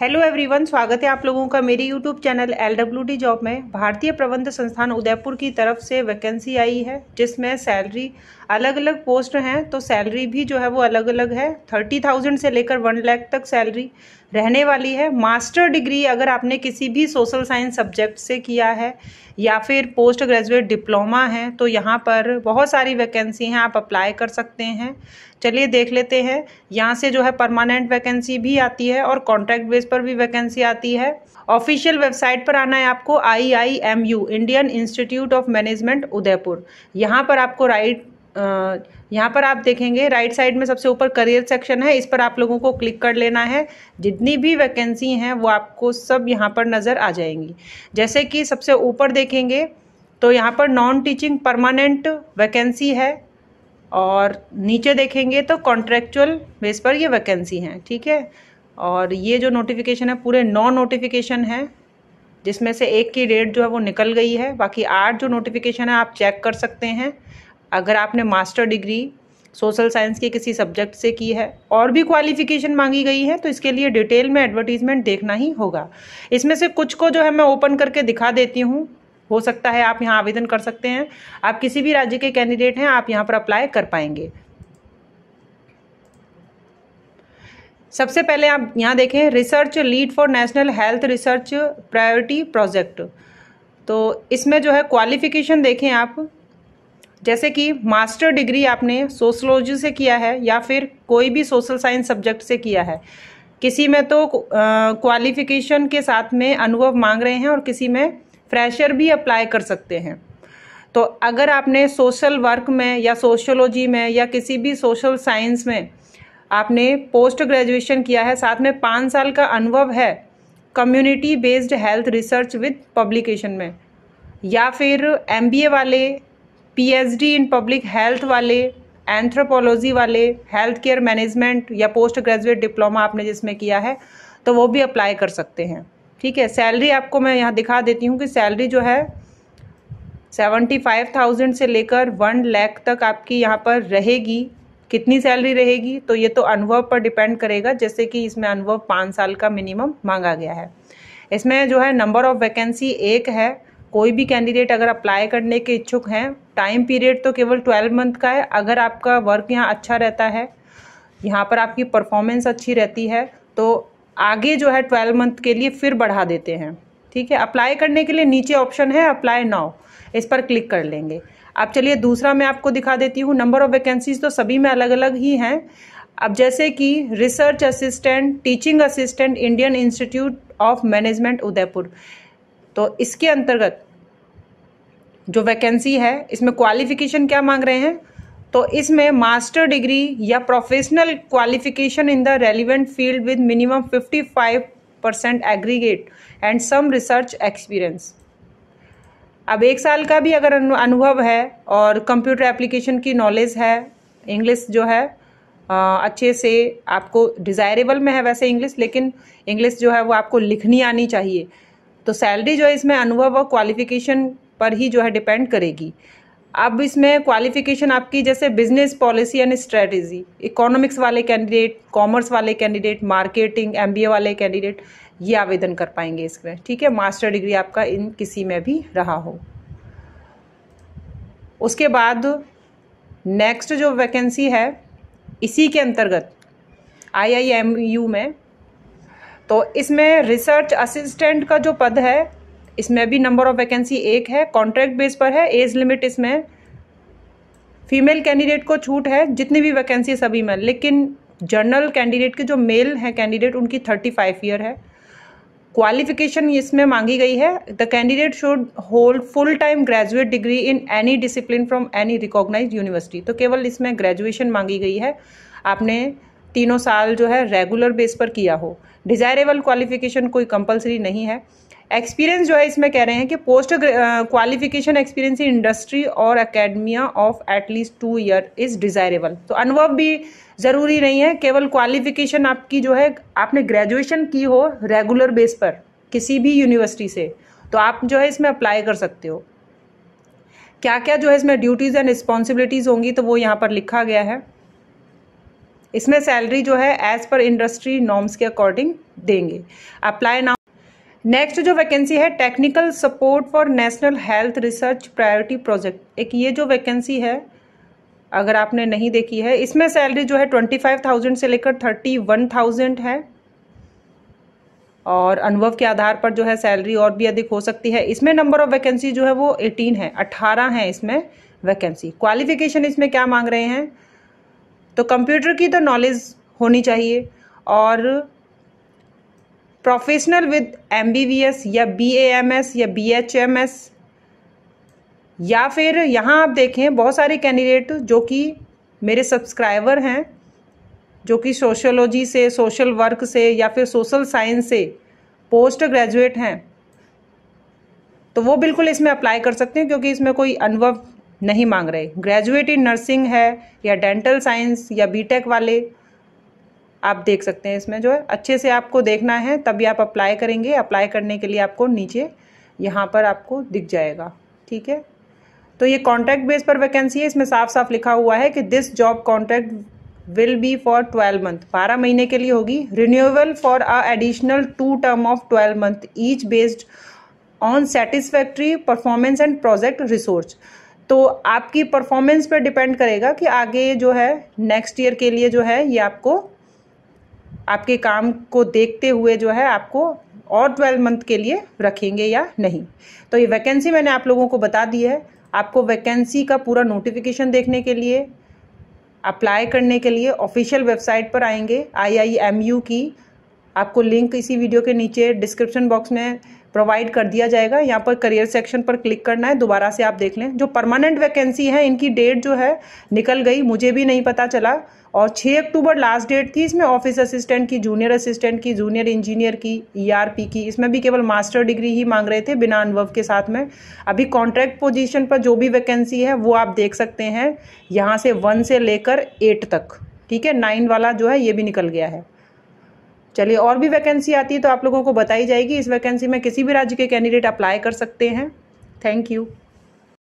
hello everyone स्वागत है आप लोगों का मेरी YouTube channel L W D job में भारतीय प्रबंध संस्थान उदयपुर की तरफ से वैकेंसी आई है जिसमें सैलरी अलग अलग पोस्ट हैं तो सैलरी भी जो है वो अलग अलग है थर्टी थाउजेंड से लेकर वन लाख तक सैलरी रहने वाली है मास्टर डिग्री अगर आपने किसी भी सोशल साइंस सब्जेक्ट से किया है या फिर पोस्ट ग्रेजुएट डिप्लोमा है तो यहाँ पर बहुत सारी वैकेंसी हैं आप अप्लाई कर सकते हैं चलिए देख लेते हैं यहाँ से जो है परमानेंट वैकेंसी भी आती है और कॉन्ट्रैक्ट बेस पर भी वैकेंसी आती है ऑफिशियल वेबसाइट पर आना है आपको I I M U Indian institute of management Udaipur यहाँ पर आपको राइट यहाँ पर आप देखेंगे राइट साइड में सबसे ऊपर करियर सेक्शन है इस पर आप लोगों को क्लिक कर लेना है जितनी भी वैकेंसी हैं वो आपको सब यहाँ पर नज़र आ जाएंगी जैसे कि सबसे ऊपर देखेंगे तो यहाँ पर नॉन टीचिंग परमानेंट वैकेंसी है और नीचे देखेंगे तो कॉन्ट्रेक्चुअल बेस पर ये वैकेंसी हैं ठीक है और ये जो नोटिफिकेशन है पूरे नौ नोटिफिकेशन है जिसमें से एक की डेट जो है वो निकल गई है बाकी आठ जो नोटिफिकेशन है आप चेक कर सकते हैं अगर आपने मास्टर डिग्री सोशल साइंस के किसी सब्जेक्ट से की है और भी क्वालिफिकेशन मांगी गई है तो इसके लिए डिटेल में एडवर्टीजमेंट देखना ही होगा इसमें से कुछ को जो है मैं ओपन करके दिखा देती हूँ हो सकता है आप यहाँ आवेदन कर सकते हैं आप किसी भी राज्य के कैंडिडेट हैं आप यहाँ पर अप्लाई कर पाएंगे सबसे पहले आप यहाँ देखें research lead for national health research priority project तो इसमें जो है क्वालिफिकेशन देखें आप जैसे कि मास्टर डिग्री आपने सोशलॉजी से किया है या फिर कोई भी सोशल साइंस सब्जेक्ट से किया है किसी में तो क्वालिफिकेशन के साथ में अनुभव मांग रहे हैं और किसी में फ्रेशर भी अप्लाई कर सकते हैं तो अगर आपने सोशल वर्क में या सोशोलॉजी में या किसी भी सोशल साइंस में आपने पोस्ट ग्रेजुएशन किया है साथ में पाँच साल का अनुभव है community based health research with publication में या फिर एम वाले पीएचडी इन पब्लिक हेल्थ वाले एंथ्रोपोलॉजी वाले हेल्थ केयर मैनेजमेंट या पोस्ट ग्रेजुएट डिप्लोमा आपने जिसमें किया है तो वो भी अप्लाई कर सकते हैं ठीक है सैलरी आपको मैं यहाँ दिखा देती हूँ कि सैलरी जो है सेवेंटी फाइव थाउजेंड से लेकर वन लैख तक आपकी यहाँ पर रहेगी कितनी सैलरी रहेगी तो ये तो अनुभव पर डिपेंड करेगा जैसे कि इसमें अनुभव पाँच साल का मिनिमम मांगा गया है इसमें जो है नंबर ऑफ वैकेंसी एक है कोई भी कैंडिडेट अगर अप्लाई करने के इच्छुक हैं टाइम पीरियड तो केवल ट्वेल्व मंथ का है अगर आपका वर्क यहाँ अच्छा रहता है यहाँ पर आपकी परफॉर्मेंस अच्छी रहती है तो आगे जो है ट्वेल्व मंथ के लिए फिर बढ़ा देते हैं ठीक है अप्लाई करने के लिए नीचे ऑप्शन है अप्लाई नाउ इस पर क्लिक कर लेंगे अब चलिए दूसरा मैं आपको दिखा देती हूँ नंबर ऑफ वैकेंसीज तो सभी में अलग अलग ही हैं अब जैसे कि research assistant teaching assistant Indian institute of management Udaipur तो इसके अंतर्गत जो वैकेंसी है इसमें क्वालिफिकेशन क्या मांग रहे हैं तो इसमें मास्टर डिग्री या professional qualification in the relevant field with minimum 55 percent aggregate and some research experience अब एक साल का भी अगर अनुभव है और कंप्यूटर एप्लीकेशन की नॉलेज है इंग्लिश जो है अच्छे से आपको डिज़ायरेबल में है वैसे इंग्लिश लेकिन इंग्लिश जो है वो आपको लिखनी आनी चाहिए तो सैलरी जो है इसमें अनुभव और क्वालिफिकेशन पर ही जो है डिपेंड करेगी अब इसमें क्वालिफिकेशन आपकी जैसे business policy and strategy economics वाले कैंडिडेट कॉमर्स वाले कैंडिडेट मार्केटिंग एम वाले कैंडिडेट ये आवेदन कर पाएंगे इसमें ठीक है मास्टर डिग्री आपका इन किसी में भी रहा हो उसके बाद नेक्स्ट जो वैकेंसी है इसी के अंतर्गत आईआईएमयू में तो इसमें रिसर्च असिस्टेंट का जो पद है इसमें भी नंबर ऑफ वैकेंसी एक है कॉन्ट्रैक्ट बेस पर है एज लिमिट इसमें फीमेल कैंडिडेट को छूट है जितनी भी वैकेंसी सभी में लेकिन जनरल कैंडिडेट के जो मेल हैं कैंडिडेट उनकी थर्टी फाइव ईयर है क्वालिफिकेशन इसमें मांगी गई है the candidate should hold full time graduate degree in any discipline from any recognise university तो केवल इसमें ग्रेजुएशन मांगी गई है आपने तीनों साल जो है रेगुलर बेस पर किया हो डिज़ायरेबल क्वालिफिकेशन कोई कंपलसरी नहीं है एक्सपीरियंस जो है इसमें कह रहे हैं कि पोस्ट क्वालिफिकेशन एक्सपीरियंस इंडस्ट्री और academia of at least two year is desirable तो अनुभव भी ज़रूरी नहीं है केवल क्वालिफिकेशन आपकी जो है आपने ग्रेजुएशन की हो रेगुलर बेस पर किसी भी यूनिवर्सिटी से तो आप जो है इसमें अप्लाई कर सकते हो क्या क्या जो है इसमें ड्यूटीज़ एंड रिस्पॉन्सिबिलिटीज़ होंगी तो वो यहाँ पर लिखा गया है इसमें सैलरी जो है एज पर इंडस्ट्री नॉर्म्स के अकॉर्डिंग देंगे अप्लाई नाउ नेक्स्ट जो वैकेंसी है technical support for national health research priority project एक ये जो वैकेंसी है अगर आपने नहीं देखी है इसमें सैलरी जो है ट्वेंटी फाइव थाउजेंड से लेकर थर्टी वन थाउजेंड है और अनुभव के आधार पर जो है सैलरी और भी अधिक हो सकती है इसमें नंबर ऑफ वैकेंसी जो है वो एटीन है अट्ठारह है इसमें वैकेंसी क्वालिफिकेशन इसमें क्या मांग रहे हैं तो कंप्यूटर की तो नॉलेज होनी चाहिए और प्रोफेशनल विद एम या बी या बी या फिर यहाँ आप देखें बहुत सारे कैंडिडेट जो कि मेरे सब्सक्राइबर हैं जो कि सोशोलॉजी से सोशल वर्क से या फिर सोशल साइंस से पोस्ट ग्रेजुएट हैं तो वो बिल्कुल इसमें अप्लाई कर सकते हैं क्योंकि इसमें कोई अनुभव नहीं मांग रहे ग्रेजुएट इन नर्सिंग है या डेंटल साइंस या बीटेक वाले आप देख सकते हैं इसमें जो है अच्छे से आपको देखना है तभी आप अप्लाई करेंगे अप्लाई करने के लिए आपको नीचे यहाँ पर आपको दिख जाएगा ठीक है तो ये कॉन्ट्रैक्ट बेस पर वैकेंसी है इसमें साफ साफ लिखा हुआ है कि this job contract will be for twelve month बारह महीने के लिए होगी renewable for a additional two term of twelve month each based on satisfactory performance and project resource तो आपकी परफॉर्मेंस पर डिपेंड करेगा कि आगे जो है नेक्स्ट ईयर के लिए जो है ये आपको आपके काम को देखते हुए जो है आपको और ट्वेल्व मंथ के लिए रखेंगे या नहीं तो ये वैकेंसी मैंने आप लोगों को बता दी है आपको वैकेंसी का पूरा नोटिफिकेशन देखने के लिए अप्लाई करने के लिए ऑफिशियल वेबसाइट पर आएंगे आईआईएमयू की आपको लिंक इसी वीडियो के नीचे डिस्क्रिप्शन बॉक्स में प्रोवाइड कर दिया जाएगा यहाँ पर करियर सेक्शन पर क्लिक करना है दोबारा से आप देख लें जो परमानेंट वैकेंसी है इनकी डेट जो है निकल गई मुझे भी नहीं पता चला और 6 अक्टूबर लास्ट डेट थी इसमें ऑफिस असिस्टेंट की जूनियर असिस्टेंट की जूनियर इंजीनियर की ईआरपी e की इसमें भी केवल मास्टर डिग्री ही मांग रहे थे बिना अनुभव के साथ में अभी कॉन्ट्रैक्ट पोजिशन पर जो भी वैकेंसी है वो आप देख सकते हैं यहाँ से वन से लेकर एट तक ठीक है नाइन वाला जो है ये भी निकल गया है चलिए और भी वैकेंसी आती है तो आप लोगों को बताई जाएगी इस वैकेंसी में किसी भी राज्य के कैंडिडेट अप्लाई कर सकते हैं थैंक यू